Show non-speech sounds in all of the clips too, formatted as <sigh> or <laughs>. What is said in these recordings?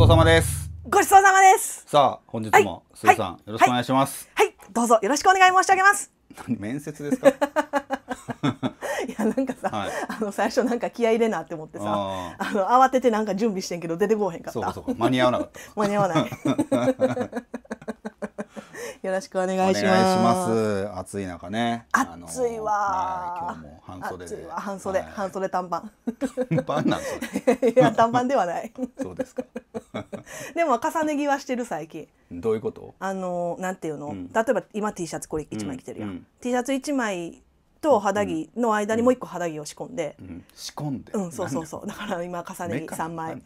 そうさまです。ごちそうさまです。さあ、本日も、す、ず、い、さん、はい、よろしくお願いします、はい。はい、どうぞよろしくお願い申し上げます。面接ですか。<laughs> いやなんかさ、はい、あの最初なんか気合い入れなって思ってさあの慌ててなんか準備してんけど出てこへんかったそうそう間に合わなかった <laughs> 間に合わない <laughs> <laughs> よろしくお願いします。暑い中ね。暑いわ、今日も半袖で。半袖、半袖短パン。短パンなん <laughs> いや短パンではない。そうですか。<laughs> でも重ね着はしてる最近。どういうこと？あのなんていうの、例えば今 T シャツこれ一枚着てるやん。T シャツ一枚。と肌着の間にもう一個肌着を仕込んで、仕込んで、うん、そうそうそうだから今重ね着三枚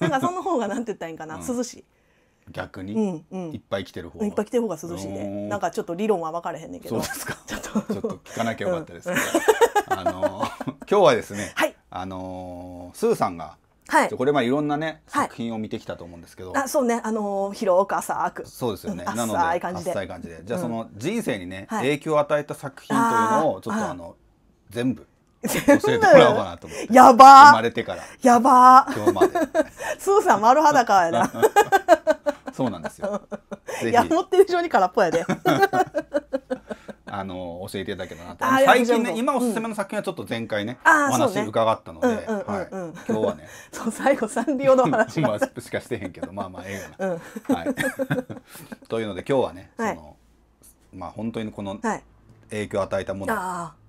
なんかその方がなんて言ったらいいんかな、涼しい逆に、うんうん、いっぱい来てる方がいっぱい来てる方が涼しいねなんかちょっと理論は分からへんねんけどそうですかちょっとちょっと聞かなきゃよかったですけど、うん、あの <laughs> 今日はですね、はい、あのスーさんがはい、これまあいろんなね作品を見てきたと思うんですけど、はい、あそうね、あのー、広く浅くそうですよね、うん、なので浅い感じで浅い感じでじゃあその人生にね、うん、影響を与えた作品というのをちょっとあの全部教えてもらおうかなと思ってやば生まれてからやば今日まで <laughs> スーさん丸裸やな <laughs> そうなんですよ。<laughs> ぜいや思ってる以上に空っぽやで。<laughs> あの教えていただけれなと最近ね今おすすめの作品はちょっと前回ね、お話伺ったので、はい、今日はね <laughs> そう最後サンリオの話まあしかしてへんけどまあまあ映画な、はい、というので今日はね、そのまあ本当にこの、はい影響を与えたものを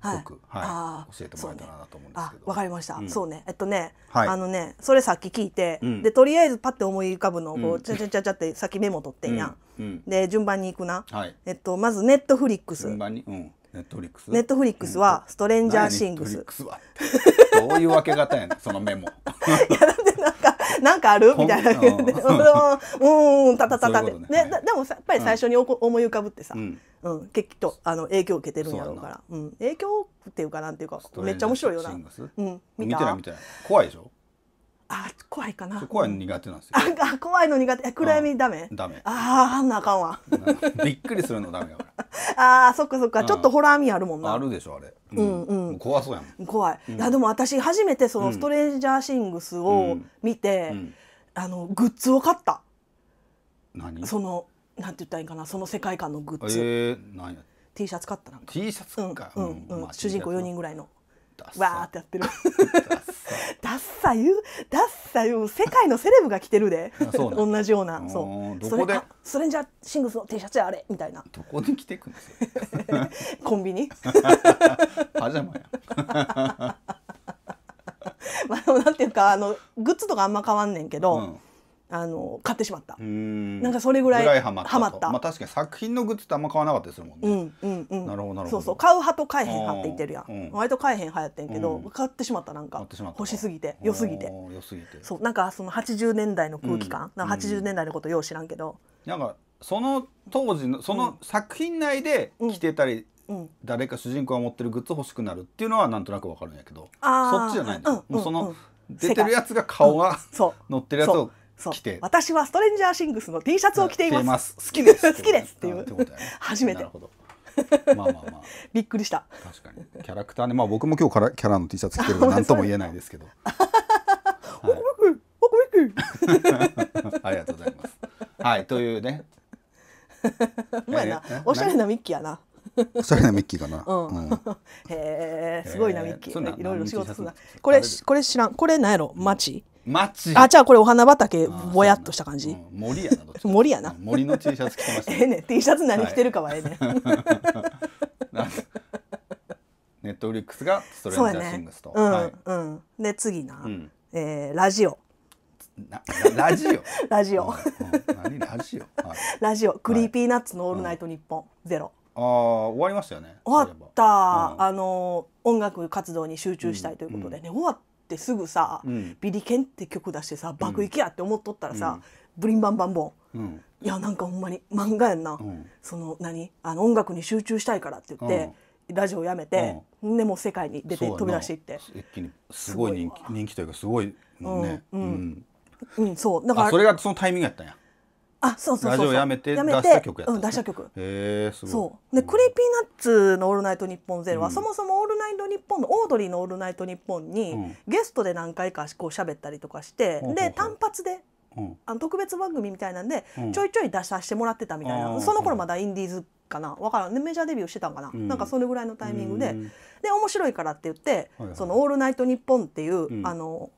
僕、はい、教えてもらえたらなと思うんですけど。わ、かりました、そうね。えっとね、あのね、それさっき聞いて、でとりあえずパって思い浮かぶのをこう、ちゃちゃちゃちゃってさっきメモ取ってんやん。で順番にいくな。はいえっとまずネットフリックス。ネットフリックス。ネットフリックスはストレンジャーシングス。どういう分け方やねん、そのメモ。<laughs> いやだって <laughs> なんかなんかあるみたいな感じ <laughs> でうんんたたたたってでもさ、やっぱり最初に思い浮かぶってさ、うん結局とあの影響を受けてるんやろうからうん、影響っていうかなんていうかめっちゃ面白いよな、うん、見た見てない見てない怖いでしょあ怖いかな怖い苦手なんですよあ怖いの苦手暗闇ダメダメああなあかんわびっくりするのダメだか <laughs> あそっかそっか、ちょっとホラー味あるもんなあるでしょあれうんうん、怖そうやもん怖い、ういやでも私初めてそのストレンジャーシングスを見て、あのグッズを買った何そのなんて言ったらいいかなその世界観のグッズえー、何や T シャツ買ったなんか T シャツか、うんうん、まあ、主人公四人ぐらいのわーってやってる <laughs> ダッサユダッサユ世界のセレブが着てるで <laughs> 同じようなそうそれじレンジャーシングスの T シャツやあれみたいなどこで着てくんです <laughs> コンビニパジャマやまあなんていうかあのグッズとかあんま変わんねんけど、うんあの買ってしまったんなんかそれぐらいハマったまあ、確かに作品のグッズってあんま買わなかったりするもんね、うんうんうん、なるほどなるほどそうそう買う派と買えへん派って言ってるやん、うん、割と買えへん派やってんけど、うん、買ってしまったなんか欲しすぎて良すぎて良すぎてそうなんかその80年代の空気感、うん、なんか80年代のことよう知らんけど、うん、なんかその当時のその作品内で着てたり、うん、誰か主人公が持ってるグッズ欲しくなるっていうのはなんとなくわかるんやけどそっちじゃないの、うんうん、もうその、出てるやつが顔が、うん、<laughs> 乗ってるやつをそうて私はストレンジャーシングスの T シャツを着ていますます <laughs> 好きです好きですっていう初めてなるほどまあまあまあ <laughs> びっくりした確かにキャラクターねまあ僕も今日からキャラの T シャツ着てるから何とも言えないですけど <laughs> はい、ありがとうございますはいというねまあな、おしゃれなミッキーやなおしゃれなミッキーかな。うんうへえ、すごいなミッキー。いろいろ仕事するな。これ、これ知らん。これなんやろ、町。松あじゃあこれお花畑ぼやっとした感じ、うん、森やな森やな森の T シャツ着てました、ね、<laughs> ええね T シャツ何着てるかはええね、は <laughs> い、ネットフリックスがストレンジャーシングスとう、ね、うん、はいうん、で次な、うん、えー、ラジオラジオ <laughs> ラジオ、うん、ラジオ、はい、ラジオクリーピーナッツのオールナイトニッポン、ゼロああ終わりましたよね終わった、うん、あの音楽活動に集中したいということでね、うん、終わっってすぐさ、うん、ビリケンって曲出してさ爆撃やって思っとったらさ、ブリンバンバンボン、うん、いやなんかほんまに漫画やんな、うん、その何あの音楽に集中したいからって言って、うん、ラジオやめて、でもう世界に出て飛び出していってすごい人気人気というかすごいもんねうん、うんそうだからそれがそのタイミングやったんやあそうそうそうラジオやめて出した曲やった、うん、出した曲へえすごいそうでクリーピーナッツの「オールナイトニッポンゼロは、うん、そもそも「オールナイトニッポン」のオードリーの「オールナイトニッポンに」うん、ゲストで何回かこう喋ったりとかして、で単発であの特別番組みたいなんで、ちょいちょい出させてもらってたみたいな、うん、その頃まだインディーズかなわからん、メジャーデビューしてたんかな、うん、なんかそれぐらいのタイミングで、うん、で面白いからって言って「はいはい、そのオールナイトニッポン」っていう、うん、あの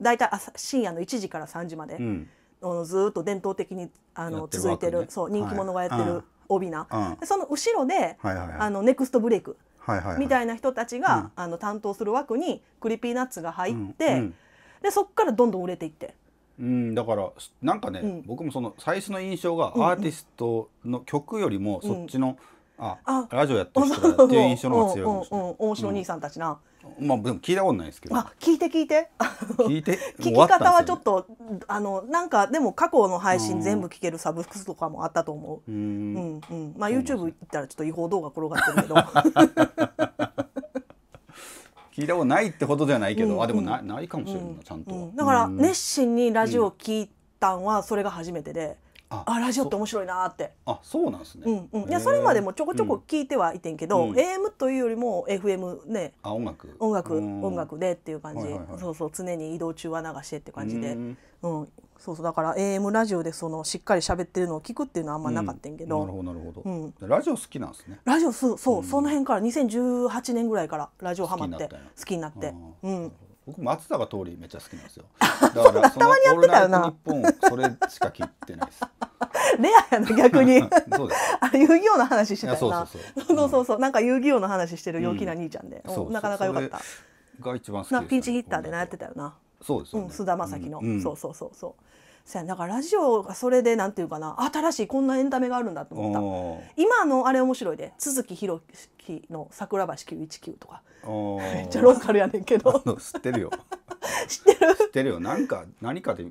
大体朝深夜の1時から3時まで。うんあのずっと伝統的にあの続いてる、ね、そう人気者がやってる帯名、はい、その後ろで、はいはいはい、あのネクストブレイクみたいな人たちが、はいはいはい、あの担当する枠にクリピーナッツが入って、うんうん、でそこからどんどん売れていって。うん、だからなんかね、うん、僕もその最初の印象がアーティストの曲よりもそっちの、うんあラジオやってる人だっていう印象の方が強いかも兄さんたちな、まあでも聞いたことないですけど。あ聞いて聞いて。聞いて。<laughs> 聞き方はちょっとあのなんかでも過去の配信全部聞けるサブスクとかもあったと思う。うん,、うんまあユーチューブ行ったらちょっと違法動画転がってるけど。<laughs> 聞いたことないってことではないけど、あでもない、ないかもしれない、ちゃんと、だから熱心にラジオ聞いたんはそれが初めてで。あラジオって面白いなってあそうなんですね、うんうん、いやそれまでもちょこちょこ聞いてはいてんけど、うん、AM というよりも FM ねあ音楽音楽音楽でっていう感じ、はいはいはい、そうそう常に移動中は流してって感じでうんそうそうだから AM ラジオでそのしっかり喋ってるのを聞くっていうのはあんまなかったんけど、うん、なるほどなるほど、ラジオ好きなんですねラジオそうそう、その辺から2018年ぐらいからラジオハマって好きになってうん。僕松坂桃李めっちゃ好きなんですよだから <laughs> その「オールナイトニッポン」それしか聞いてないです <laughs> レアやな逆に <laughs> そうですあれ遊戯王の話してたよなそうそうそうなんか遊戯王の話してる陽気な兄ちゃんで、うん、なかなか良かったが一番好き、ね、ピンチヒッターでなやってたよなそうです、ね、うん、菅田将暉の、うん、そうそうそうそうそやだからラジオがそれでなんていうかな新しいこんなエンタメがあるんだと思った今のあれ面白いで都築弘樹の「桜橋919」とか <laughs> めっちゃローカルやねんけど <laughs> 知ってるよ <laughs> 知ってる知ってるよなんか何かで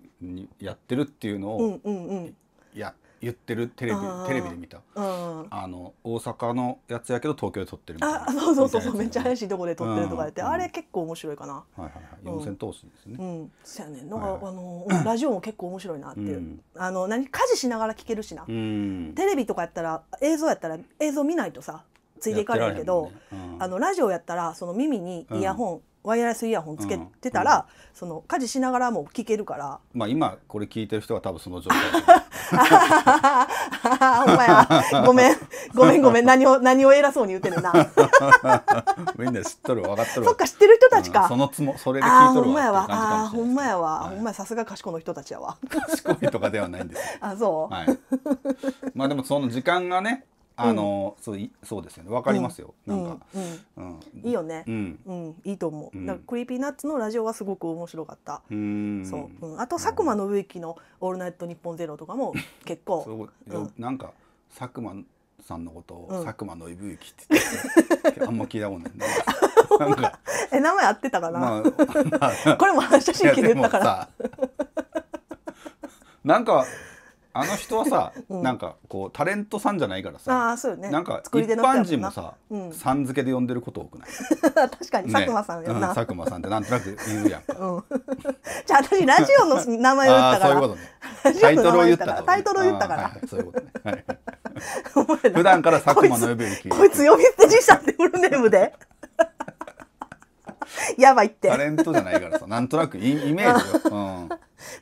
やってるっていうのを、うんうんうん、やって言ってるテレビテレビで見たうん、あの大阪のやつやけど東京で撮ってるみたいなあそうそうそうそうめっちゃ怪しいとこで撮ってるとかやって、あれ結構面白いかな、はいはいはい、四千頭身ですね、うんそうやねなんか、あのラジオも結構面白いなっていう、あの何家事しながら聞けるしな、うん、テレビとかやったら映像やったら映像見ないとさついていかれへんけど、あのラジオやったらその耳にイヤホン、ワイヤレスイヤホンつけてたら、うんうん、その家事しながらも聞けるからまあ今これ聞いてる人は多分その状態お前やごめんごめんごめん何を何を偉そうに言ってるなみんな知っとる分かっとるそっか知ってる人たちか、うん、そのつもそれで聞いとるわあほんまやわあほんまやわ、ほんまさすが賢いの人たちやわ賢 <laughs> いとかではないんですあそう、はい、まあでもその時間がねあの、うん、そうそうですよねわかりますよ、うん、なんか、うんいいよね、うんいいと思う、うん、クリーピーナッツのラジオはすごく面白かったそう、うん、あと佐久間信之の「オールナイトニッポンゼロとかも結構そう、なんか佐久間さんのことを、佐久間信之って言ってあんま聞いたことないねなんか <laughs> え名前合ってたかな、まあ、<laughs> これも反射神経出たからなんかあの人はさ、<laughs> うん、なんかこうタレントさんじゃないからさあそうよ、ね、なんか一般人もさ、うん、さん付けで呼んでること多くない確かに、ね、佐久間さんやな、うん、佐久間さんってなんとなく言うやんか、<laughs> うん、じゃあ私ラジオの名前を言ったからタイトルを言ったからタイトルを言ったから、はい、そういうことね、はい、<laughs> 普段から佐久間の呼びに聞いこいつ呼び捨てにしたってフルネームで <laughs> やばいってタレントじゃないからさなんとなくイイメージよ、うん、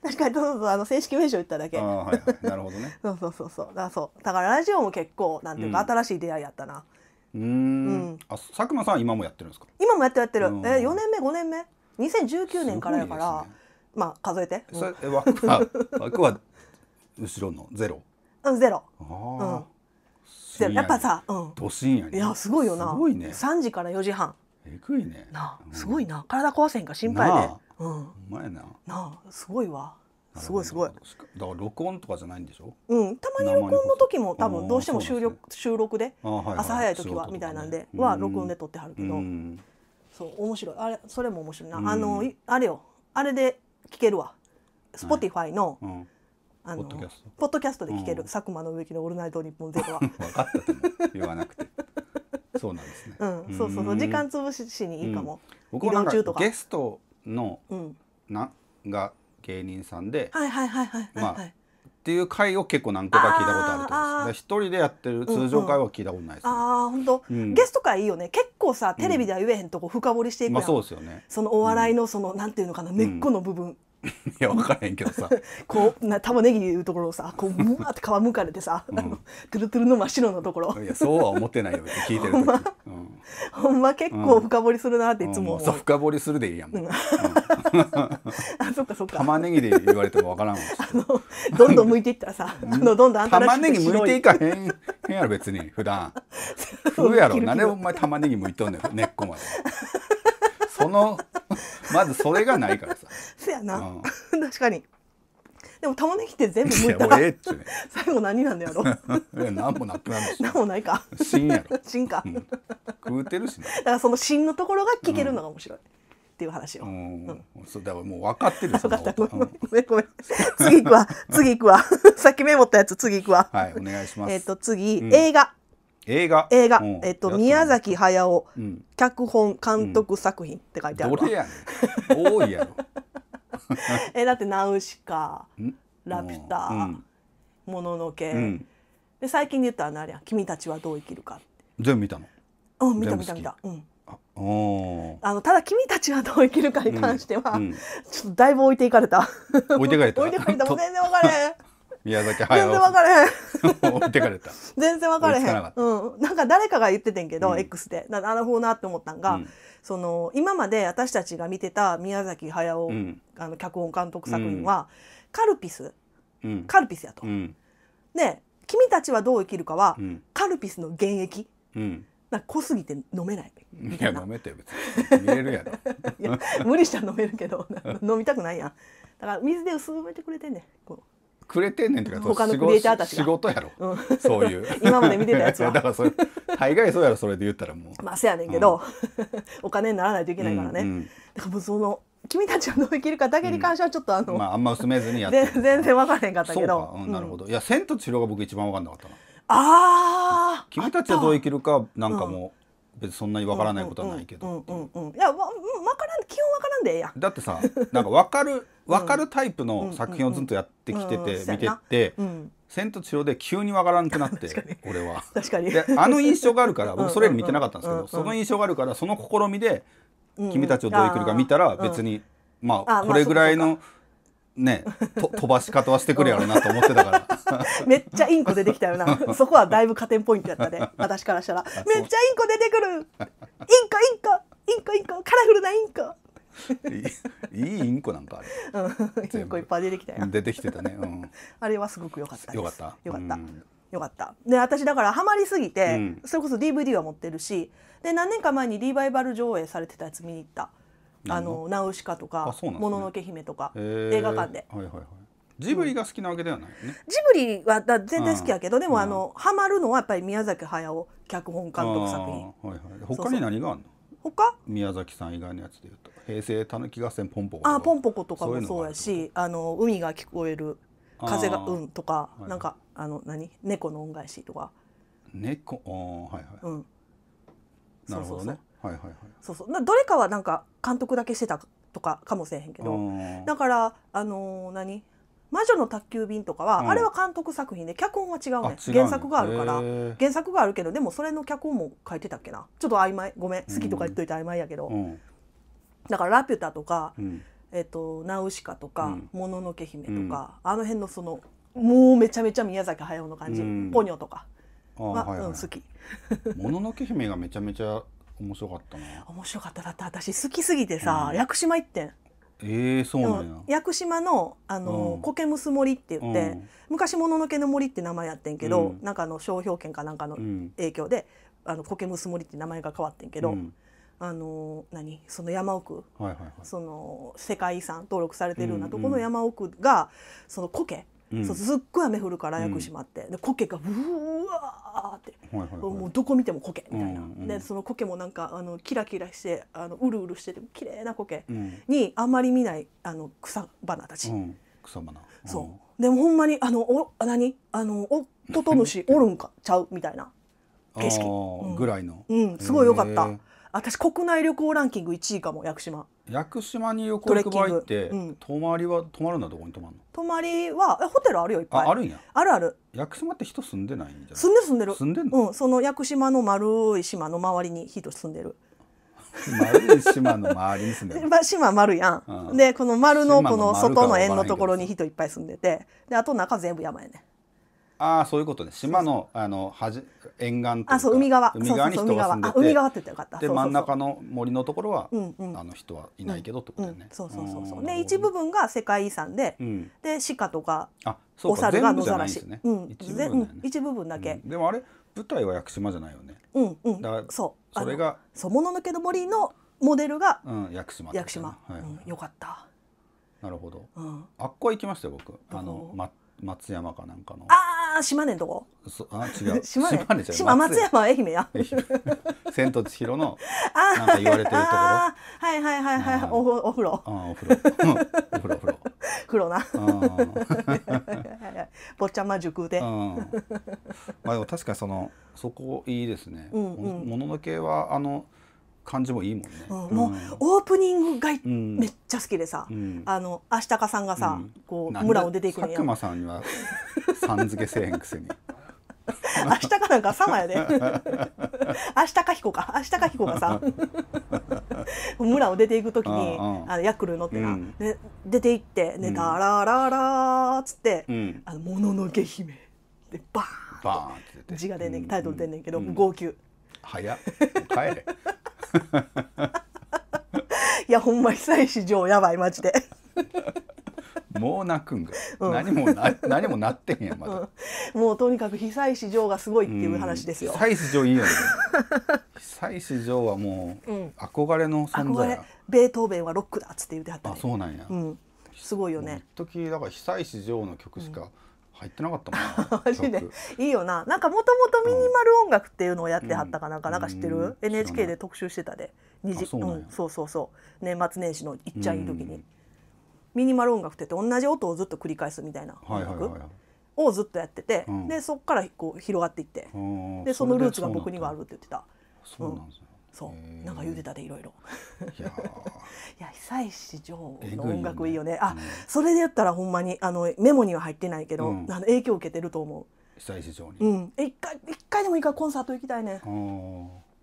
確 <laughs> かにどうぞあの正式名称言っただけあ、はいはい、なるほどね <laughs> そうそうそうそうだそうだからラジオも結構なんていうか、うん、新しい出会いやったなうん、あ佐久間さん今もやってるんですか今もやってやってる、え四4年目5年目2019年からやから、ね、まあ数えて、うん、それ枠は枠は後ろのゼロうんゼロああ、うんやっぱさ、うん、都心やね。いやすごいよな。すごいね。三時から四時半。えぐいねなあすごいな体壊せんか心配で、うん、うまいななあすごいわすごいすごい。だから録音とかじゃないんでしょ。うん、たまに録音の時も多分どうしても収録収録で朝早い時はみたいなんでは録音で撮ってはるけど、そう面白いあれそれも面白いなあのあれよあれで聞けるわ。スポティファイの、あのポッドキャストで聞ける、佐久間の植木のオールナイトニッポンゼロは。<laughs> 分かったと思言わなくて。そうなんですね。うん、そうそうそう、時間潰ししにいいかも。僕もなんかゲストの、うん、なが芸人さんで、はいはいはいはい、まあ、っていう会を結構何個か聞いたことあると思うんす。一人でやってる通常会は聞いたことないです、ねああ、本当、ゲスト会いいよね。結構さ、テレビでは言えへんとこ深掘りしていくやん。まあ、そうですよね。そのお笑いのその、なんていうのかな、根っこの部分。いや分からへんけどさ <laughs> こうな玉ねぎでいうところをさこうむわって皮むかれてさ、うん、あのトゥルトゥルの真っ白のところいやそうは思ってないよって聞いてるほん,、まうん、ほんま結構深掘りするなっていつも、うん、そう深掘りするでいいやん、うん、<laughs> あそっかそっか玉ねぎで言われても分からんあのどんどん剥いていったらさあのどんどん新しい玉ねぎ剥いていかへんへんやろ別に普段 <laughs> 食うやろ何でお前玉ねぎ剥いとんねん根っこまで。そのまずそれがないからさせやな、うん確かにでも玉ねぎって全部いむいやたらえっちね <laughs> 最後何なんだやろ <laughs> いや何もなくなるし何もないか芯やろ芯か、だ食うてるしねだからその芯のところが聞けるのが面白い、っていう話を、うん、そうだからもう分かってる分かった。ごめんごめんごめん。次行くわ。次行くわ。<laughs> さっきメモったやつ次行くわ。はいお願いしますえっ、と次、映画映画映画、えっと、宮崎駿、脚本監督作品って書いてあるどれやん多いやろ <laughs> えだって「ナウシカ」「ラピュタ」「もののけ」で最近で言ったらあれや「君たちはどう生きるか」全部見たのうん見た見た見たうんあのただ君たちはどう生きるかに関しては、<laughs> ちょっとだいぶ置いていかれた置いていかれた <laughs> 置いていかれたもう全然分かれへん宮崎駿 <laughs> 全然分からへん置い <laughs> てかれた全然分からへんな,、うん、なんか誰かが言っててんけど、うん、X でなるほどなって思ったんが、うん、その今まで私たちが見てた宮崎駿、うん、あの脚本監督作品は、カルピス、うん、カルピスやと。で君たちはどう生きるかは、カルピスの現役、うん、な濃すぎて飲めないいや飲めて別に見れるやろ <laughs> いや無理したら飲めるけど飲みたくないやんだから水で薄めてくれてんねこうくれてんねんってか他のクリエイターたち仕事やろ、うん、そういう <laughs> 今まで見てたやつは <laughs> だからそれ大概そうやろそれで言ったらもうまあせやねんけど、うん、<laughs> お金にならないといけないからね、うんうん、だからもうその君たちはどう生きるかだけに関してはちょっとあの、うん、まああんま薄めずにやって全然分からへんかったけどなるほど、いや千と千尋が僕一番分かんなかったなあ君たちはどう生きるかなんかもう別にそんなに分からないことはないけどいや、ま、分からん基本分からんでええやだってさなんか分かる分かるタイプの作品をずっとやってきてて見てて「千と千尋」で急に分からんくなって俺は。あの印象があるから僕それより見てなかったんですけどその印象があるからその試みで「君たちをどういくるか」見たら別にまあこれぐらいの。ね、と飛ばし方はしてくれやろなと思ってたから <laughs> めっちゃインコ出てきたよなそこはだいぶ加点ポイントやったね <laughs> 私からしたらめっちゃインコ出てくるインコインコインコインコカラフルなインコ <laughs> いいインコなんかある。うん、インコいっぱい出てきたよ出てきてたね、うん、<laughs> あれはすごく良かったよかったよかった、よかった。で私だからハマりすぎて、うん、それこそ DVD は持ってるしで何年か前にリバイバル上映されてたやつ見に行った「あのナウシカ」とか「もの、のけ姫」とか映画館で。はいはいはいジブリが好きなわけではない、ねうん、ジブリはだ全然好きやけど、でもあのハマるのはやっぱり宮崎駿脚本監督作品。はいはい。他に何があるの？そうそう他宮崎さん以外のやつでいうと平成たぬき合戦ポンポコとあポンポコとかもそうやしあの海が聞こえる風が「うん」とか、はい、なんかあの何猫の恩返しとか猫あはいはい、うん、なるほどねはいはいはいそうそうなどれかはなんか監督だけしてたとかかもしれへんけどだからあのー、何魔女の宅急便とかは、うん、あれは監督作品で脚本は違うね原作があるから原作があるけどでもそれの脚本も書いてたっけなちょっと曖昧ごめん好きとか言っといて曖昧やけど、うん、だから「ラピュタ」とか、うん、えーと「ナウシカ」とか「もののけ姫」とか、あの辺のそのもうめちゃめちゃ宮崎駿の感じ、ポニョとかは、はいはい、うん、好き。もののけ姫がめちゃめちゃ面白かったな面白かっただって私好きすぎてさ、屋久島行ってんえー、そうなんや屋久島のあの、苔むす森って言って、昔もののけの森って名前やってんけど、なんかの商標権かなんかの影響で、あの苔むす森って名前が変わってんけど、あの何その山奥、その世界遺産登録されてるようなとこの山奥が、その苔そうすっごい雨降るから屋久島って、うん、で苔がうわーって、はいはいはい、もうどこ見ても苔みたいな、うんうん、でその苔もなんかあのキラキラしてあのうるうるしてて綺麗な苔に、あんまり見ないあの草花たち、うん、草花、そうでもほんまにあのお何あのおトトムシおるんかちゃうみたいな景色、ぐらいの、うん、すごい良かった私国内旅行ランキング1位かも屋久島屋久島に旅行行く場合って、うん、泊まりは泊まるのだどこに泊まるの泊まりはえホテルあるよいっぱいあるんやあるある屋久島って人住んでないんじゃ住んでる住んでる住んでるうんその屋久島の丸い島の周りに人住んでる丸い島の周りに住んでる <laughs> 島丸やん、うん、でこの丸のこの外の円のところに人いっぱい住んでてであと中全部山やねああそういうことね島のあのはじ沿岸とあそう海側海側に人が住んでて海側って言ったよかったで真ん中の森のところは、うんうん、あの人はいないけどってことだよね、うんうん、そうそうそうそうで一部分が世界遺産で、うん、で鹿とかあそうお猿が野ざらし、ね、うん一部分、ね,、一部分だけ、でもあれ舞台は屋久島じゃないよねうんうんだからそうそれがそうもののけの森のモデルが、うん、屋久島屋久島、はい、よかったなるほど、あっこ行きましたよ僕あのマッ松山かなんかのああ島根のとこそあ違う <laughs> 島根島根じゃない島松山愛媛や <laughs> 千と千尋のなんか言われてるところ <laughs> はいはいはいはい、おお風呂あお風呂お風呂お風呂黒な坊ちゃま塾でまあでも確かにそのそこいいですね、うん、もののけはあの感じもいいもんね、うん、もうオープニングが、めっちゃ好きでさ、うん、あのアシさんがさ、こう村を出ていくのや佐久間さんにはさん付けせえへんくせに。明日かなんかまやで <laughs> 明日か彦か明日か彦がさ <laughs> 村を出ていくときにあのヤックル乗ってな、うん、で出て行って「ね、だらららっつって「うん、あのもののけ姫」でバーンバーンって字が出ねタイトル出んねんけど、号泣。早っ帰れいやほんま被災市場やばいマジでもう泣くんか、うん、何もな何もなってへんやまだ、うん、もうとにかく被災市場がすごいっていう話ですよ、被災市場いいよね被災市場はもう憧れの存在、うん、ベートーベンはロックだっつって言ってはった、ね、あそうなんや、うん、すごいよね時だから被災市場の曲しか、うん入ってなかったもん <laughs> マジでいいよななんかもともとミニマル音楽っていうのをやってはったかなんか、うん、なんか知ってる、NHK で特集してたで2時そう,、うん、そうそうそう年末年始のいっちゃいい時に、うん、ミニマル音楽って言って同じ音をずっと繰り返すみたいな音楽をずっとやってて、でそこからこう広がっていってでそのルーツが僕にはあるって言ってた。そうなんですねそうなんか言うてたでいろいろいや <laughs> いや久石譲の音楽いいよね、ね、あ、うん、それで言ったらほんまにあのメモには入ってないけど、うん、あの影響を受けてると思う久石譲にうん一回一回でもいいからコンサート行きたいね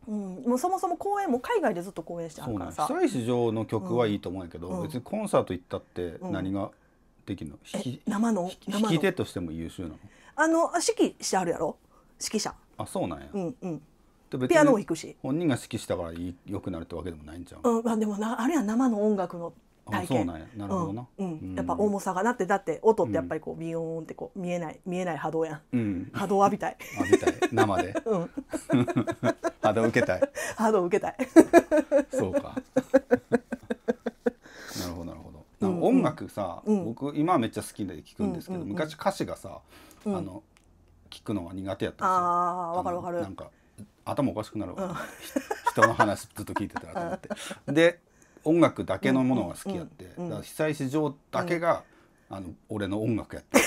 うん、もうそもそも公演も海外でずっと公演してあるからさ久石譲の曲はいいと思うんやけど、うん、別にコンサート行ったって何ができるの、生の生の弾き手としても優秀なのあの指揮してあるやろ指揮者あそうなんやうんうんピアノも弾くし本人が指揮したから良くなるってわけでもないんじゃん、うんまあ、でもなあれは生の音楽の体験そうなんやなるほどな、うんうん、やっぱ重さがなってだって音ってやっぱりこうビヨーンってこう見えない見えない波動やん、うん、波動浴びたい浴びたい生で、<laughs> うん、<laughs> 波動受けたい波動受けたいそうか <laughs> なるほどなるほど音楽さ、うん、僕今めっちゃ好きで聞くんですけど、うんうんうん、昔歌詞がさ、うん、あの聞くのが苦手やったんですよあわかるわかるなんか頭おかしくなるわ、うん、人の話ずっと聞いてたらと思って <laughs> で音楽だけのものが好きやって、うんうん、だから久石譲だけが、あの俺の音楽やって <laughs>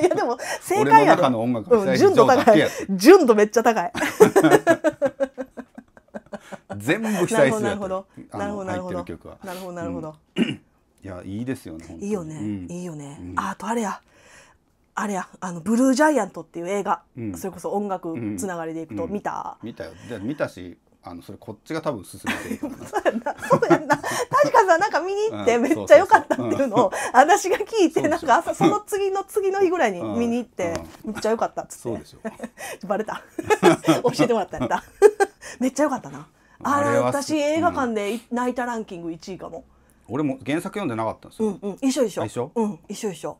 いやでも正解やろ俺の中の音楽が久石譲だ純度めっちゃ高い <laughs> 全部被災なるほどなるほどなるほどなるほどなるほど、いやいいですよねいいよね、いいよね、あとあれやあれやあのブルージャイアントっていう映画、うん、それこそ音楽つながりでいくと、見た見たよで見たしあのそれこっちが多分進めてい <laughs> そうやな確かさなんか見に行ってめっちゃ良かったっていうのを私が聞いてなんか朝 <laughs> その次の次の日ぐらいに見に行ってめっちゃ良かったっつって <laughs> バレた教えてもらったやっためっちゃ良かったなあれ私映画館で泣いたランキング1位かも俺も原作読んでなかったんですよ、うんうん、一緒一緒一緒、うん、一緒一緒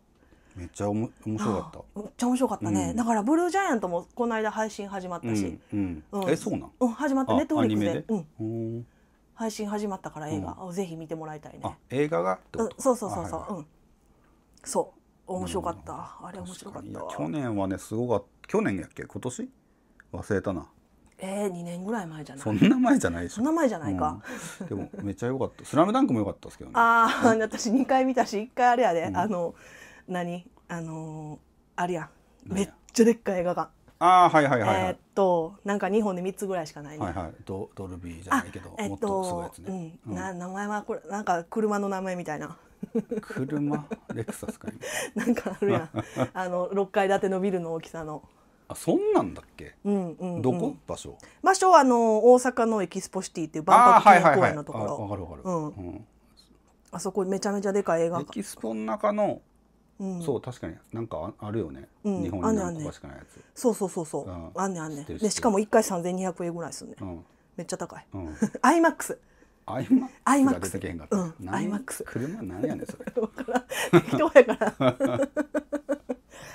めっちゃおも面白かっためっちゃ面白かったね、だからブルージャイアントもこの間配信始まったし、うんえそうなん、うん、始まったネットフリックでうん配信始まったから映画、うぜひ見てもらいたいね映画がうん、そうそうそうそう、うんそう面白かった、あれ面白かった去年はねすごかった去年やっけ今年忘れたなえー、2年ぐらい前じゃないそんな前じゃないそんな前じゃないか、うん、でもめっちゃ良かった「スラムダンクも良かったですけどねああ、私2回見たし1回あれやで、あの、何あのー、あるやんめっちゃでっかい映画館ああはいはいはい、はい、えー、っとなんか日本で3つぐらいしかない、ね、はいはいドドルビーじゃないけどえー、っとう、ね、うん、うん、な名前はこれなんか車の名前みたいな車レクサスか <laughs> なんかあるやん <laughs> あの6階建てのビルの大きさのあそんなんだっけ、うんうん、うん、どこ場所場所はあの大阪のエキスポシティっていう万博記念公園のところわ、はいはい、かるわかる、うん、うん、あそこめちゃめちゃでかい映画エキスポの中のうん、そう確かになんかあるよね、うん、日本に何個しかないやつ、ね、そうそうそうそう、あんねんあんねんでしかも1回3200円ぐらいすんね、うん、めっちゃ高い、うん、アイマックスアイマックスがん、アイマックス車なんやねそれやから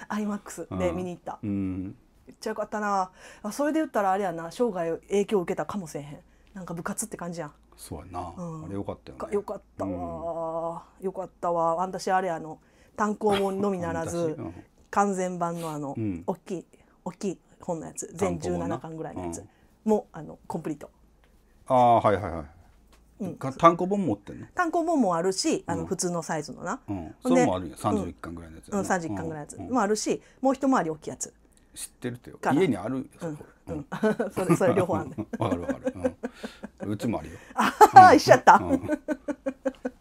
アイマックスで <laughs> 見に行った、うん、めっちゃよかったなあそれで言ったらあれやな生涯影響を受けたかもしれへんなんか部活って感じやんそうやな、うん、あれよかったよ、ね、よかったわ、よかったわ私あれあの単行本のみならず、完全版のあの、うん、大きい大きい本のやつ全17巻ぐらいのやつも、うあのコンプリート。ああはいはいはい。うん、単行本持ってんの単行本もあるしあの普通のサイズのな、うん、それもあるよ31巻ぐらいのやつ、うん、31巻ぐらいのやつもあるしもう一回り大きいやつ知ってるってよ家にあるうん、うん、<laughs> それそれ両方あ <laughs> るわかるわかる、うちもあるよああ一緒ゃった、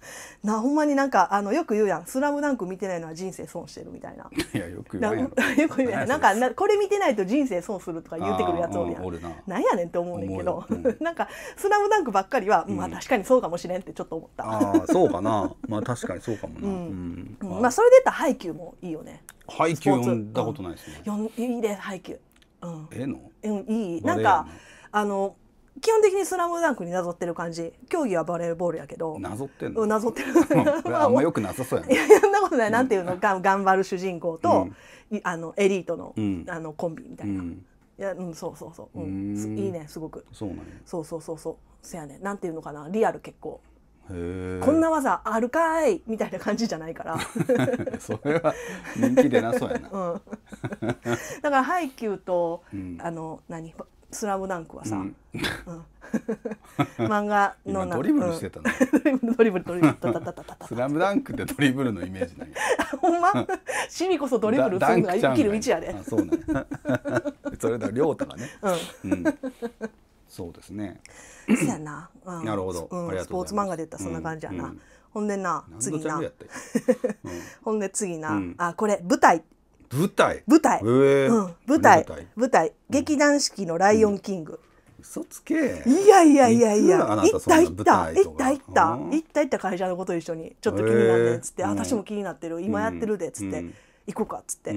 <laughs> なほんまになんかあのよく言うやん「スラムダンク見てないのは人生損してるみたいな。いやよく言うやん。よく言うやん。なんかなこれ見てないと人生損するとか言ってくるやつおるやん。うん、なんやねんって思うねんけど、うん、<laughs> なんか「スラムダンクばっかりは、うん、まあ確かにそうかもしれんってちょっと思った。ああそうかな。まあ確かにそうかもな。うんまあそれで言ったらハイもいいよね。配イ読んだことないですね。読んいいでハイキうん。ええの？うんいい。なんかあの基本的に「スラムダンクになぞってる感じ競技はバレーボールやけどなぞってるなぞってるあんまよくなさそうやねいやそんなことない、うん、なんていうのが頑張る主人公と、うん、あのエリートのうん、あのコンビみたいな、いやうんそうそうそう、うんいいねすごくそうなんそうそうそうそうせやねなんていうのかなリアル結構へこんな技あるかいみたいな感じじゃないから <laughs> それは人気でなそうやな、うん、だからハイキューと、あの何スラムダンクはさ、うん漫画のドリブルしてたの、<laughs> ドリブルドリブルタスラムダンクってドリブルのイメージだけほんまシミこそドリブルするのが生きる道やであそうね <laughs> それだ亮太がねうん、そうですねそやな、なるほど、うん、スポーツ漫画で言ったらそんな感じやな、ほんでな次な、ほんで次な、あこれ舞台舞台舞台、えー、うん、舞台舞台劇団四季の「ライオンキング」嘘つけいやいやいやいや行った行った行った行った行った行った会社のこと一緒にちょっと気になってっつって、えー、私も気になってる今やってるでっつって、行こうかっつって、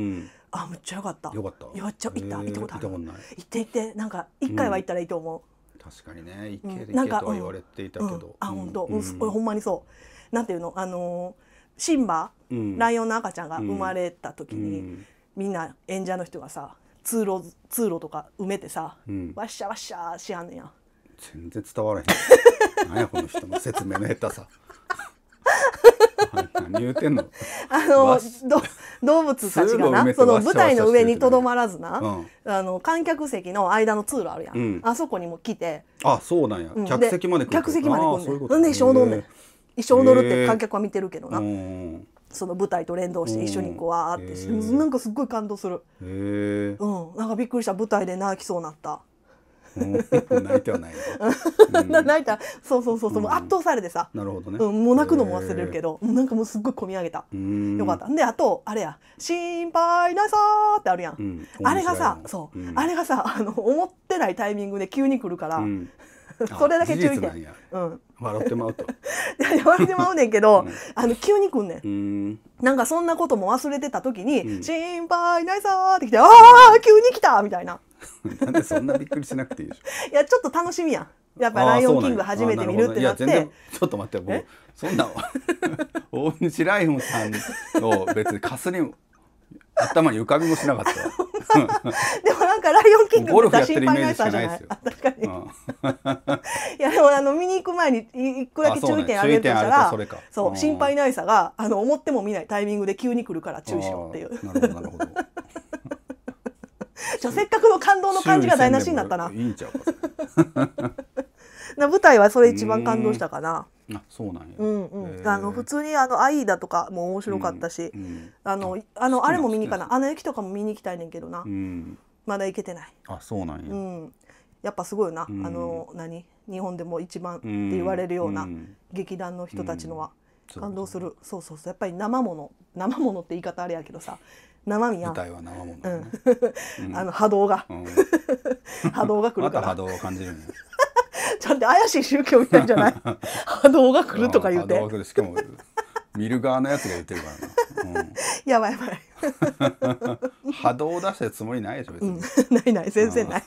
あめっちゃよかったよかったよっちゃ行った行ったことある行って行ってなんか一回は行ったらいいと思う、確かにね行ける行とは言われていたけど、あ本当、うほんまにそうなんていうのあのーシンバ、うん、ライオンの赤ちゃんが生まれた時に、うん、みんな演者の人がさ通路通路とか埋めてさ、うん、わっしゃわっしゃしやんねや全然伝わらへん <laughs> 何やこの人の説明の下手さ <laughs> 何言うてんのあの動物たちがなその舞台の上にとどまらずな、うん、あの観客席の間の通路あるやん、うん、あそこにも来てあそうなんや、客席まで来る客席まで来んでんでしょうんねん一生踊るって観客は見てるけどな、その舞台と連動して一緒にこうあーってして、うなんかすっごい感動する、うん、なんかびっくりした舞台で泣きそうになった。泣いは <laughs> 泣いたそうそうそうそう、もう圧倒されてさなるほどね、うん、もう泣くのも忘れるけどなんかもうすっごい込み上げたよかったであとあれや「心配なさ」ってあるやん、うん、あれがさそう、あれがさあの思ってないタイミングで急に来るから、<laughs> それだけ注意点、笑ってまうと <laughs> 笑ってまうねんけど、あの急に来んねんなんかそんなことも忘れてた時に「心配ないさ」って来て「ああ急に来た!」みたいな <laughs> なんでそんなびっくりしなくていいでしょいやちょっと楽しみやんやっぱ「ライオンキング」初めて見るってなって、ちょっと待ってもうそんな大西ライオンさんを別にかすり頭に浮かびもしなかった <laughs> でもなんかライオンキングってい心配ないさじゃない確かに、<laughs> いやでもあの見に行く前に一個だけ注意点あげてたらそう,、心配ないさがあの思っても見ないタイミングで急に来るから注意しろっていうなるほどなるほど <laughs> じゃせっかくの感動の感じが台無しになったないいんちゃうかな舞台はそれ一番感動したかな。あそうなんや、うんうん、あの普通にあのアイーダとかも面白かったし、うんうん、あのあのあれも見に行かなあの駅とかも見に行きたいねんけどな、うん、まだ行けてないあそうなんや、うん、やっぱすごいな、あの何日本でも一番って言われるような劇団の人たちのは、感動するそうそうそうやっぱり生もの生ものって言い方あれやけどさ生身やん舞台は生もの、ね、うん、<laughs> あの波動が、<laughs> 波動が来るからまた波動を感じる <laughs> ちょっと怪しい宗教みたいじゃない波 <laughs> 動が来るとか言うて。しかも見る側のやつが言ってるからな。うん、<laughs> やばいやばい。波動を出してつもりないでしょ別に、うん、ないない全然ない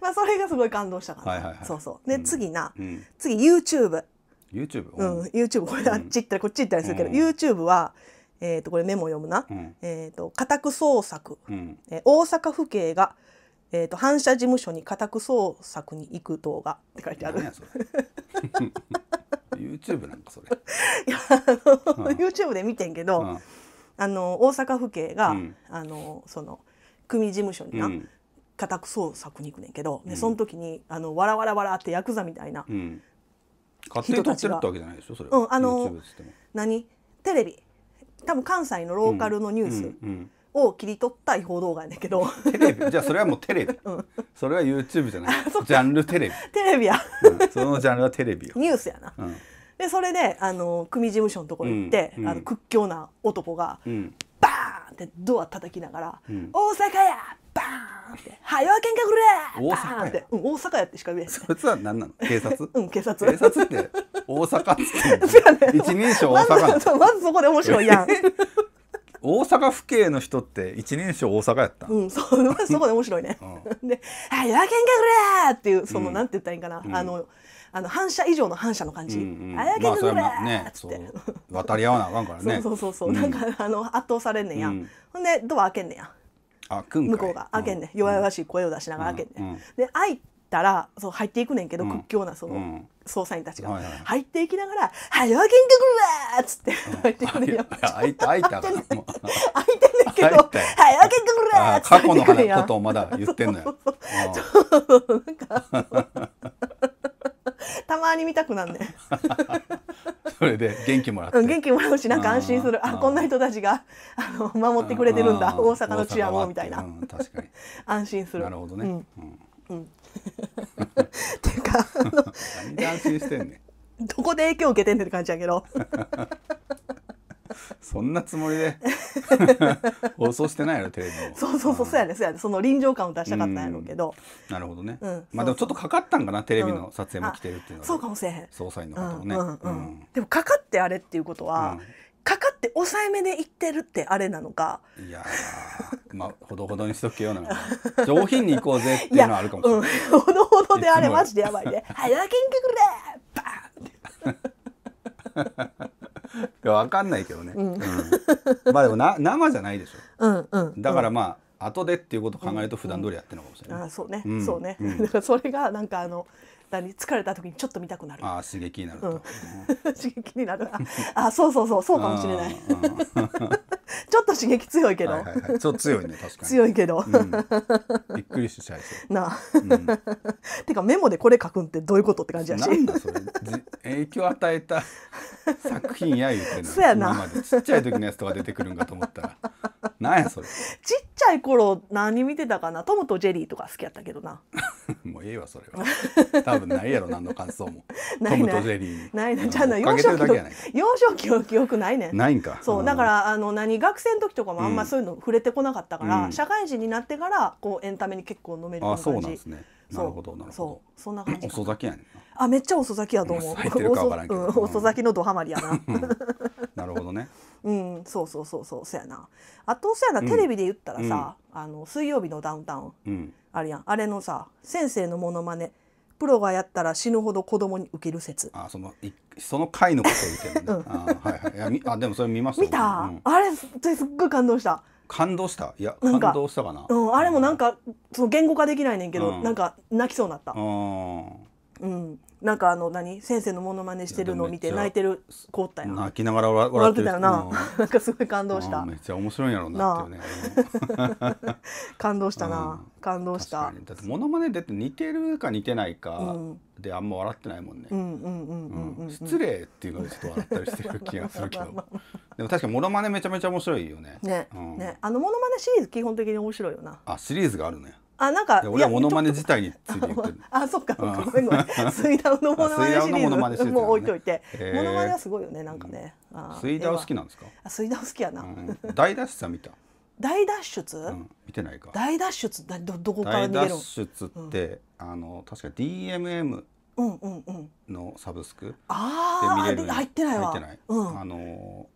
まあそれがすごい感動したから、はいはいはい、そうそうで、うん、次な、うん、次 YouTube YouTube? うん YouTube これあっち行ったりこっち行ったりするけど、うん、YouTube はえっ、ー、とこれメモ読むな、えっ、ー、と家宅捜索、えー、大阪府警が「えーと、反社事務所に家宅捜索に行く動画って書いてある。何やそれ <laughs> YouTube なんかそれ。いやあの、うん、YouTube で見てんけど、うん、あの大阪府警が、うん、あのその組事務所にな、家宅捜索に行くねんけど、でその時にあのわらわらわらってヤクザみたいな人たちが。うん、あの何テレビ多分関西のローカルのニュースうんを切り取った違法動画やねんけどテレビじゃあそれはもうテレビ、<laughs> うん、それは YouTube じゃないジャンルテレビテレビや、うん、そのジャンルはテレビよニュースやな、うん、でそれであの組事務所のところ行って、あの屈強な男が、うん、バーンってドア叩きながら「大阪やバーン!」って「はよ喧嘩くれ!」大阪って、うん、大阪やってしか言えへんそいつは何なの警察 <laughs> うん警察警察って大阪っつって <laughs> 一人称大阪まずまずそこで面白いやん大阪府警の人って一人称大阪やったうんそそこで面白いね、うん、<laughs> で「あやけんかくれ!」っていうその、うん、なんて言ったらいいんかな、うん、あのあの反射以上の反射の感じ、うんうん、あやけんかくれー、まあね、渡り合わなあかんからね <laughs> そうそうそう、うん、なんかあの圧倒されんねんや、うん、ほんでドア開けんねんやあくん向こうが開けんねん、弱々しい声を出しながら開けんねん、で開いたらそう入っていくねんけど、屈強なその。捜査員たちが入っていきながら「はよ、いはい、けんかくら!」っつって入 <laughs> <laughs> <laughs> ってくるやん。開いた開いた開いてんだけど「はよけんかくら!」っつって過去のことをまだ言ってんのよ。なんかたまに見たくなんねそれで元気もらう元気もらうしなんか安心するあこんな人たちがあの守ってくれてるんだ大阪の治安をみたいな、うん、確かに安心するなるほどね、うん、うんっていうか何で安心してんねんどこで影響受けてんねんって感じやけどそんなつもりで放送してないやろテレビそうそうそうそうやねそうやねその臨場感を出したかったんやろうけどなるほどね、うん、まあでもちょっとかかったんかなテレビの撮影も来てるっていうのは、うん、そうかもしれへん捜査員の方もね、うんうんうんうん、でもかかってあれっていうことは、かかって抑えめでいってるってあれなのかいやまあほどほどにしとけよな <laughs> 上品にいこうぜっていうのはあるかもしれない、うん、ほどほどであれマジでやばいね「<laughs> はい焼元気くれ!」バーンって。<laughs> いや分かんないけどね、うん、うん、まあでもな生じゃないでしょ、うんうん、だからまあ、後でっていうことを考えると普段通りやってるのかもしれない、あそうね、そうね、<laughs> だからそれがなんかあの何疲れた時にちょっと見たくなるあ刺激になると、<laughs> 刺激になるあそうそうそうそうかもしれない <laughs> ちょっと刺激強いけど、はいはいはい、そう強いね確かに強いけど、うん、びっくりしちゃいそう <laughs> なあ、うん、てかメモでこれ書くんってどういうことって感じやしなんだそれ影響与えた <laughs> 作品や言うてなそやなちっちゃい時のやつとか出てくるんかと思ったらなんやそれちっちゃい頃何見てたかなトムとジェリーとか好きやったけどなもういいわそれは多分ないやろ何の感想もないないトムとジェリーないなじゃあ幼少期の幼少期の記憶ないねないんかそうだからあの何に学生の時とかもあんまそういうの触れてこなかったから、うん、社会人になってからこうエンタメに結構のめり込む感じそうなるほどなるほどそんな感じ遅咲きやねあめっちゃ遅咲きやと思う遅咲きのドハマりやななるほどね <laughs> うんそうそうそうそうそやなあとそやな、うん、テレビで言ったらさ、うん、あの水曜日のダウンタウン、うん、あるやんあれのさ先生のモノマネプロがやったら死ぬほど子供に受ける説あそのいその回のことを言ってる、うん、あはいはいいや <laughs> あでもそれ見ました見た、うん、あれすっごい感動した感動したいや感動したかなうん、あれもなんかその言語化できないねんけど、うん、なんか泣きそうになったうんうん、なんかあの何先生のものまねしてるのを見て泣いてる子ったや泣きながら笑ってたよな、うん、なんかすごい感動しためっちゃ面白いんやろうなっていうね感動したな、うん、感動しただってものまねって似てるか似てないかであんま笑ってないもんね失礼っていうのでちょっと笑ったりしてる気がするけどでも確かにものまねめちゃめちゃ面白いよねねうん、ねあのものまねシリーズ基本的に面白いよなあシリーズがあるねあなんか俺はモノマネ自体について <laughs> あそっかそっかごめんごめん <laughs> 水ダのモノマネシリーズ、ね、もう置いといて、モノマネはすごいよねなんかね、うん、水ダ好きなんですか水ダ好きやな、うん、大脱出は見た大脱出、うん、見てないか大脱出だどどこから逃げる大脱出って、うん、あの確か DMM うんうんうんのサブスクで見れる、うんうん、入ってないわ入ってない、うん、あの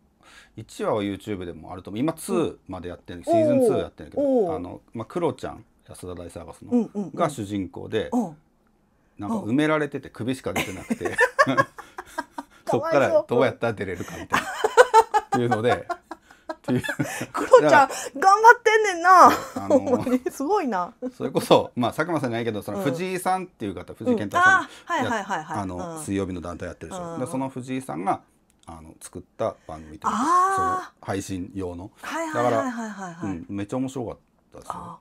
1話は YouTube でもあると思う今2までやってるシーズン2やってるけどあの、まあ、クロちゃん安田大サーカスの、うんうんうん、が主人公で、うん、なんか埋められてて首しか出てなくて <laughs> そっからどうやったら出れるかみたいな <laughs> っていうので。クロちゃん頑張ってんねんな、あのー、<laughs> すごいなそれこそ、まあ、佐久間さんじゃないけどその藤井さんっていう方、うん、藤井健太さんあの、水曜日の団体やってるでしょ、うん、その藤井さんがあの作った番組とかその配信用の、はいはい、だから、めっちゃ面白かったですよ。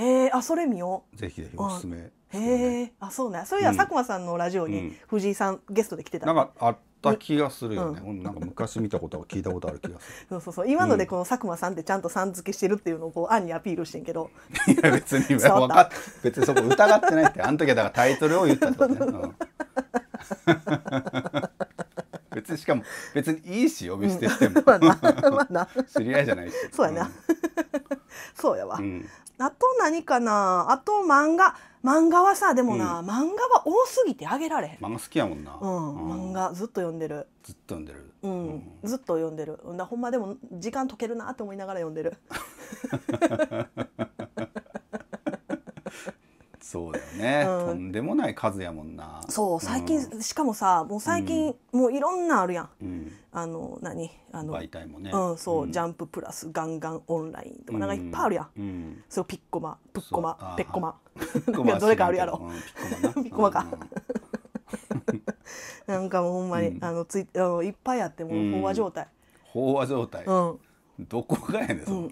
へえあそれ見ようぜひぜひおすすめへえあそうねそういや、佐久間さんのラジオに藤井さんゲストで来てた、なんかあった気がするよね、うん、なんか昔見たことは聞いたことある気がする <laughs> そうそうそう今のでこの佐久間さんってちゃんとさん付けしてるっていうのをこう案にアピールしてんけどいや別に分 <laughs> か別にそこ疑ってないってあの時はだからタイトルを言ったとね、別にしかも別にいいし呼び捨てしても、<laughs> 知り合いじゃないしそうやな、うん、そうやわ、うん、あと何かなあと漫画漫画はさでもな、うん漫画は多すぎてあげられへん、漫画好きやもんな、うん、漫画ずっと読んでる、ずっと読んでる、うんうんずっと読んでるだほんまでも時間解けるなって思いながら読んでる <laughs> そうだよね、とんでもない数やもんなそう最近、しかもさもう最近、もういろんなあるやん、あの何あの媒体もね、うん、そう、ジャンププラスガンガンオンラインとかなんかいっぱいあるやん、そうピッコマプッコマペッコマ <laughs> どれかあるやろ、<laughs> ピッコマか。<laughs> なんかもうほんまに、あのついあのいっぱいあってもう飽和状態、飽和状態、うんどこがやねんその、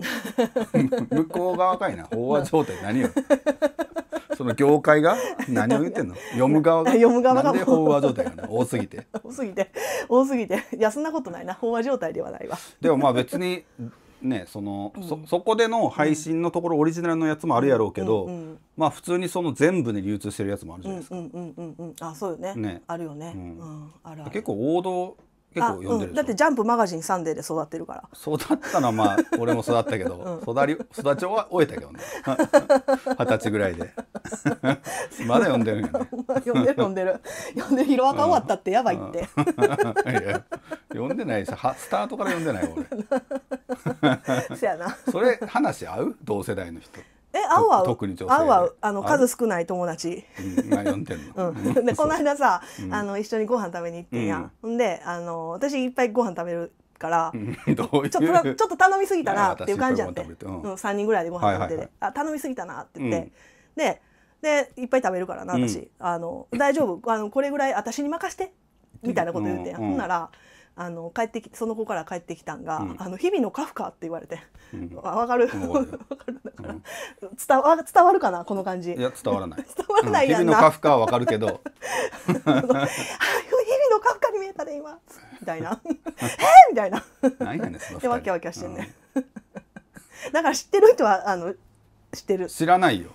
向こう側かいな飽和状態何よその業界が何を言ってんの読む側が <laughs> 読む側がで飽和状態が、ね、多すぎて多すぎて多すぎていやそんなことないな飽和状態ではないわでもまあ別にねその、うん、そそこでの配信のところオリジナルのやつもあるやろうけど、うんうん、まあ普通にその全部に流通してるやつもあるじゃないですか。うんうんうんうん、あそうよねねあるよね、うんあるある。結構王道結構読んでる、うん、だって「ジャンプマガジンサンデー」で育ってるから育ったのはまあ <laughs> 俺も育ったけど、うん、育り育ちは終えたけどね <laughs> 二十歳ぐらいで <laughs> まだ読んでるんやね読んでる読んでる読んでる「ヒロアカ終わった」ってやばいって、うんうん、いや読んでないさスタートから読んでない俺そやなそれ話合う同世代の人ってえ合う合う特に女性合う合うあの数少ない友達、呼んでの、うん、でこの間さ、あの一緒にご飯食べに行ってんや、うん、であの私いっぱいご飯食べるから <laughs> ちょっと頼みすぎたなっていう感じやって、うん、3人ぐらいでご飯食べてて、はいはい、あ頼みすぎたなって言って、うん、ででいっぱい食べるからな私、うん、あの大丈夫あのこれぐらい私に任してみたいなこと言うて、うん、ほんなら。あの帰ってきその子から帰ってきたんが、うん、あの日々のカフカって言われて、うん、わかる分かる <laughs> だから、うん、伝わ伝わるかなこの感じいや伝わらない <laughs> 伝わらないやんな、うん、日々のカフカはわかるけど <laughs> 日々のカフカに見えたで、ね、今みたいなえみたいな何やねんそのでわけわきしてんね、だから知ってる人はあの知ってる知らないよ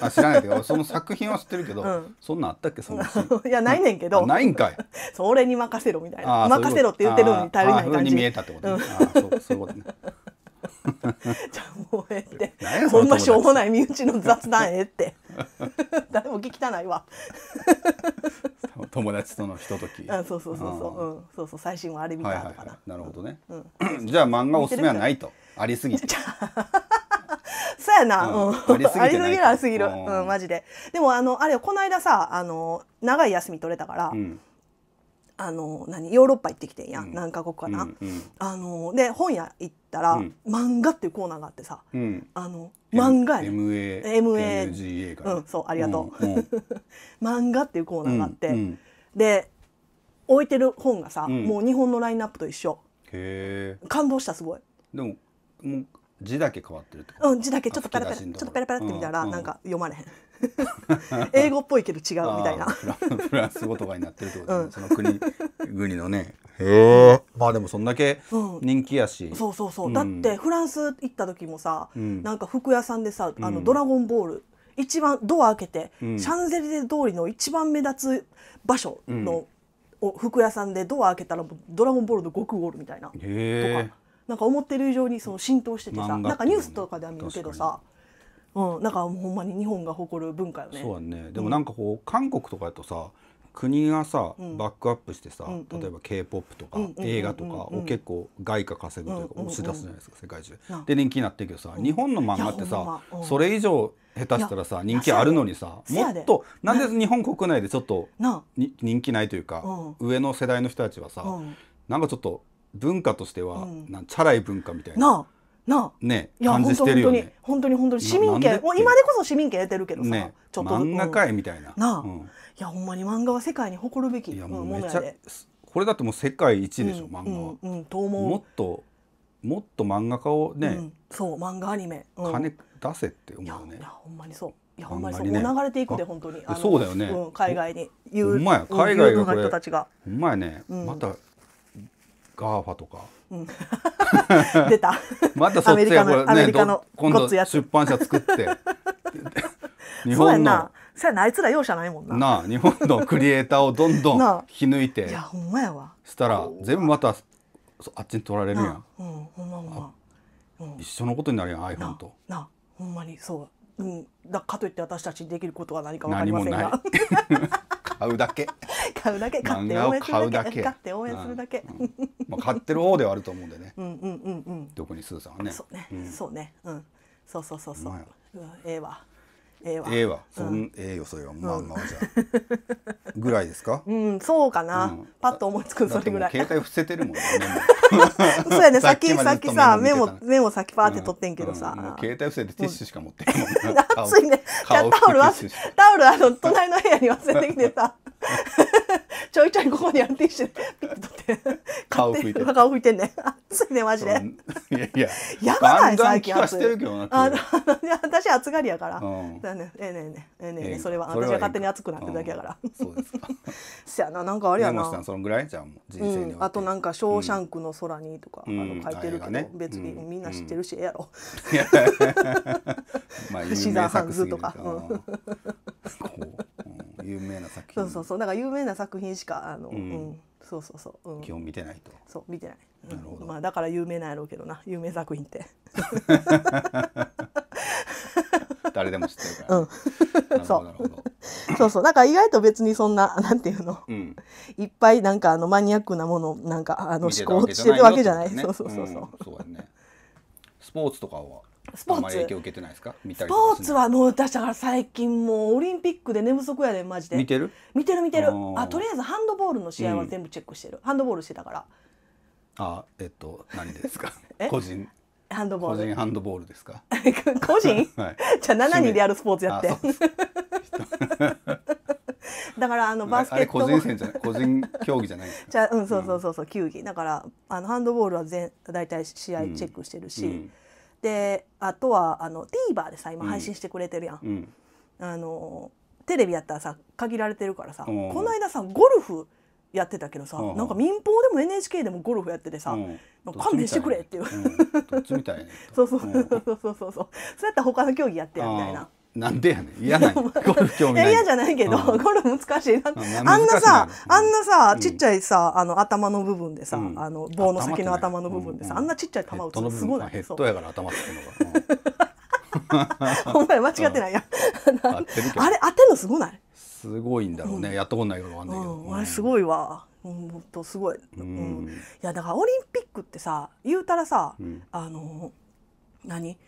あ知らないけどその作品は知ってるけど、うん、そんなんあったっけそんな <laughs> いやないねんけどないんかい <laughs> そ俺に任せろみたいな任せろって言ってるのに頼りない感じに見えたってこと、ね、うん、あそうそういうことね <laughs> じゃあもうええってほんましょうもない身内の雑談ええって誰も聞きたないわ友達とのひとときあそうそうそうそう、うん、そうそう最新はあれ見たかはいはいはい、なるほどね、うん、<clears throat> じゃあ漫画おすすめはないとありすぎて <laughs> そうやな、うん、ありすぎるありすぎる、うん、マジででもあのあれこの間さあの長い休み取れたから、うんあの何ヨーロッパ行ってきてんや、うん、何カ国かな、うんうん、あので本屋行ったら、うん、漫画っていうコーナーがあってさ、うん、あの漫画や MAMAGA から、うん、そうありがとう、うんうん、<laughs> 漫画っていうコーナーがあって、うんうん、で置いてる本がさ、もう日本のラインナップと一緒へえ感動したすごいでももう字だけ変わってるうん字だけちょっとペラペラちょっとペラペラって見たら、なんか読まれへん <laughs> 英語っぽいけど違うみたいなフランス語とかになってるってこと、ねうん、その国国のねへえまあでもそんだけ人気やし、うん、そうそうそう、うん、だってフランス行った時もさ、うん、なんか服屋さんでさ「あのドラゴンボール」一番ドア開けて、シャンゼリゼ通りの一番目立つ場所の、服屋さんでドア開けたら「ドラゴンボール」の悟空みたいなとか。なんか思ってる以上にその浸透しててさ、なんかニュースとかでは見るけどさ。うん、なんかもうほんまに日本が誇る文化よね。そうやね。でもなんかこう、うん、韓国とかだとさ、国がさ、バックアップしてさ、うんうん、例えば K-POP とか、うんうん、映画とかを結構外貨稼ぐというか押し出すじゃないですか、世界中で人気になってるけどさ、日本の漫画ってさ、ま、それ以上下手したらさ人気あるのにさもっとなんで日本国内でちょっと人気ないというか、上の世代の人たちはさ、なんかちょっと文化としては、なんチャラい文化みたいな。ななね感じしてるよね本当に本当に市民権今でこそ市民権得てるけどさ、ね、ちょっと漫画界みたいななあ、うん、いやほんまに漫画は世界に誇るべきいやもうめちゃこれだってもう世界一でしょ、うん、漫画は、うんうん、と思うもっともっと漫画家をね、うん、そう漫画アニメ、うん、金出せって思うよねいやほんまにそういやほんまにそう、ね、流れていくで本当にそうだよね、海外にいう、まや海外がこれほんまやね、またガーファとか、うん、<laughs> 出たまたそっちがこれね今度出版社作って <laughs> 日本のそやなあいつら容赦ないもんなな日本のクリエイターをどんどん引き抜いていやほんまやわしたら全部またあっちに取られるやん、うん、ほんまほんま、うん、一緒のことになるやん iPhone となあほんまにそう、うん、だかといって私たちにできることは何か分かりませんが。<laughs> 買うだけ <laughs> 買うだけ買って応援するだけ買って応援するだけ、うんうん、まあ買ってる方ではあると思うんでね <laughs> うんうんうんうん特にスーさんはねそうね、そうねうんそうそうそうそう、まあ、うん、ええー、わええわ。ええそん、ええよ、それは、まあ、まあ、じゃ。ぐらいですか。<laughs> うん、そうかな。パッと思いつく、それぐらい。携帯伏せてるもん <laughs> そうやね、<laughs> さっき、さっきさ、メモ、メモ先パーって取ってんけどさ。携帯伏せて、ティッシュしか持って熱いね。じゃ、タオルは、タオル、あの、隣の部屋に忘れてきてさ。ちょいちょいここにあるティッシュピッと取って顔拭いて顔拭いてんね熱いねマジでいやいややばない最近暑いあ私暑がりやから、ねねえねねねねそれは私が勝手に熱くなってるだけやから、そうですかせやななんかあれやなそのぐらいじゃん人生あとなんか「ショーシャンクの空に」とか、あの書いてるけど、別にみんな知ってるし、ええやろまあシザーハンズとか、有名な作品そうそうそうだから有名な作品しかあの、うんそうそうそう、うん、基本見てないとそう見てない、うん、なるほどまあだから有名なやろうけどな有名作品って誰でも知ってるから、ね、うん、<laughs> そうそうそうなんか意外と別にそんななんていうの、うん、いっぱいなんかあのマニアックなものなんかあの思考してるわけじゃない、そうそうそうう、ん、そうやねスポーツとかはスポーツ影響受けてないですかスポーツはもうだから最近もうオリンピックで寝不足やでマジで見てる見てる見てるあとりあえずハンドボールの試合は全部チェックしてる、うん、ハンドボールしてたからあえっと何ですか <laughs> 個人ハンドボール。個人ハンドボールですか。<laughs> 個人？<laughs> はい、じゃあ七人でやるスポーツやって。<laughs> だからあのバスケット個人戦じゃない個人競技じゃないじゃあうんそうそうそうそう、球技だからあのハンドボールは全大体試合チェックしてるし、うん、であとはあの TVer でさ今配信してくれてるやん、うんうん、あのテレビやったらさ限られてるからさ、この間さゴルフやってたけどさ、うん、なんか民放でも NHK でもゴルフやっててさ、うん、勘弁してくれっていう、そうそうそうそうそうそうそうやったら他の競技やってやみたいな。なんでやねん嫌ない <laughs> や嫌じゃないけど、うん、ゴルフ難しいな、あんなさ、うあんなさちっちゃいさあの頭の部分でさ、あの棒の先の頭の部分でさ、あんなちっちゃい球打つのすごいヘッドやから頭 <laughs> お前間違ってないや <laughs> あれ当てるのすごないすごいんだろうね、やったことないからわかんないけど、うん、あれすごいわ本当すごい、うんいやだからオリンピックってさ言うたらさ、あの何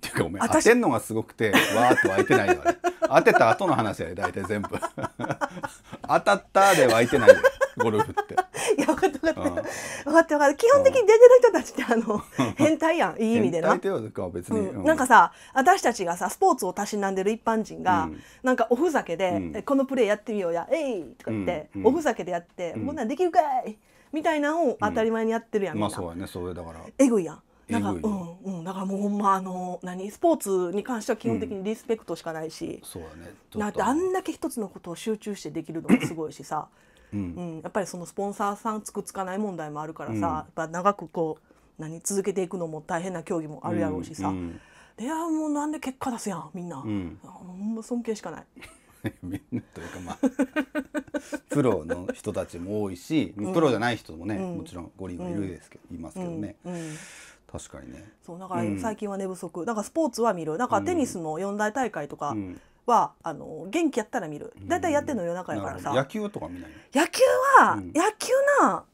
ていうかお前当てんのがすごくてわーっと湧いてないよあれ当てた後の話やで大体全部 <laughs> 当たったで湧いてないよゴルフっていや分かった分かった、うん、分かった分かった基本的に出てる人たちってあの、変態やんいい意味でな変態か別に、うん、なんかさ私たちがさスポーツをたしなんでる一般人が、うん、なんかおふざけで、このプレーやってみようやえい!」とか言って、おふざけでやって、こんなんできるかいみたいなのを当たり前にやってるやん、んまあそうやねそれだからえぐいやんなんか、うんうん、だからもうほんまあの何スポーツに関しては基本的にリスペクトしかないし、そうだねだってあんだけ一つのことを集中してできるのもすごいしさ、うん、うん、やっぱりそのスポンサーさんつくつかない問題もあるからさ、うん、やっぱ長くこう何続けていくのも大変な競技もあるやろうしさ、うん、であもうなんで結果出すやんみんな、うん、ほんま尊敬しかない。<laughs> みんなというかまあ <laughs> プロの人たちも多いし、プロじゃない人もね、もちろん五輪はいるですけど、いますけどね。うん確かにねそうだから最近は寝不足、だからスポーツは見るだからテニスの四大大会とかは、あの元気やったら見る大体やってんの夜中やからさ、野球とか見ない野球は、野球な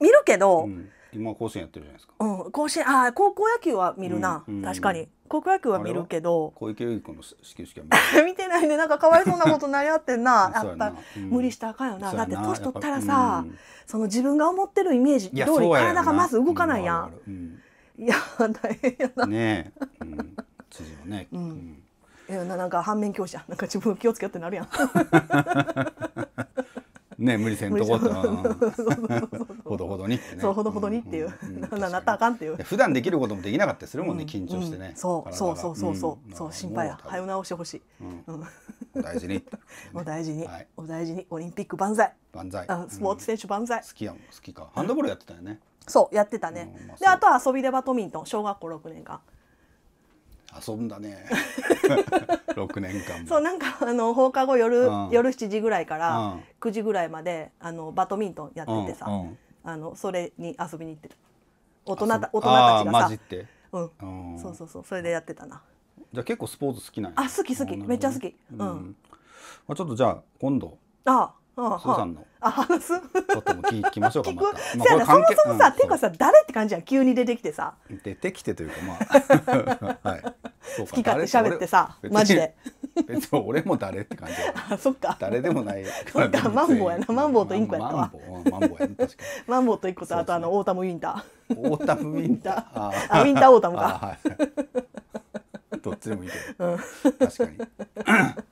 見るけど、今甲子園やってるじゃないですか。うん、甲子園、ああ、高校野球は見るな、確かに。高校野球は見るけど。小池栄子の始球式は見 <laughs> てないね、なんかかわいそうなことなりあってんな、<laughs> やっぱ、無理したらあかんよな、だって年取ったらさ。その自分が思ってるイメージ通り、体がまず動かないやあるうん。いや大変やなねえ、うん、辻はね、うん、うん、いやなんか反面教師やなんか自分気をつけってなるやん <laughs> ね無理せんとこってほどほどにってねそうほどほどにっていう、ななったあかんっていう普段できることもできなかったりするもんね、緊張してね、そうそうそうそうそうそう心配や早直してほしい、うお大事にお大事に、<laughs> お大事にオリンピック万歳万歳あスポーツ選手万歳好きやん好きかハンドボールやってたよねそうやってたね、うんまあ、であとは遊びでバドミントン小学校6年間遊んだね6 <laughs> 年間そうなんかあの放課後夜,、夜7時ぐらいから9時ぐらいまであのバドミントンやっててさ、あのそれに遊びに行ってる大人た大人たちがさうん、そうそうそうそれでやってたなじゃあ結構スポーツ好きなんやあ好き好きめっちゃ好きうん、まあ、ちょっとじゃあ今度あスーさんのちょっと聞きましょうか <laughs> また、まあ、そもそもさ、うん、てかさ誰って感じやん急に出てきてさ出てきてというかまあ、<laughs> はい、好き勝手喋ってさマジで別に俺も誰って感じあ <laughs> そっか誰でもないそっかマンボウやなマンボウとインコやったわマンボウや確かにマンボウとインコとあとあのオータムウィンターオータムウィンターああウィンターオータムかはいどっちでもいいけど、確かに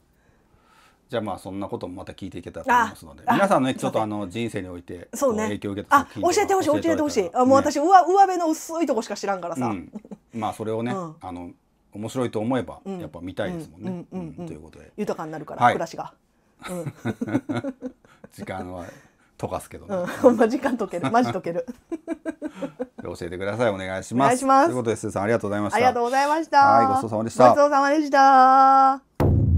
じゃあまあそんなこともまた聞いていけたらと思いますので皆さんのちょっとあの人生において影響を受けた作品教えてほしい教えてほしいあもう私上上辺の薄いとこしか知らんからさ、まあそれをね、あの面白いと思えばやっぱ見たいですもんね、ということで豊かになるから、暮らしが、<laughs> 時間は溶かすけど、ねうん、時間溶ける <laughs> マジ溶ける教えてくださいお願いしますお願いしますということでスーさんありがとうございましたありがとうございましたはいごちそうさまでしたごちそうさまでした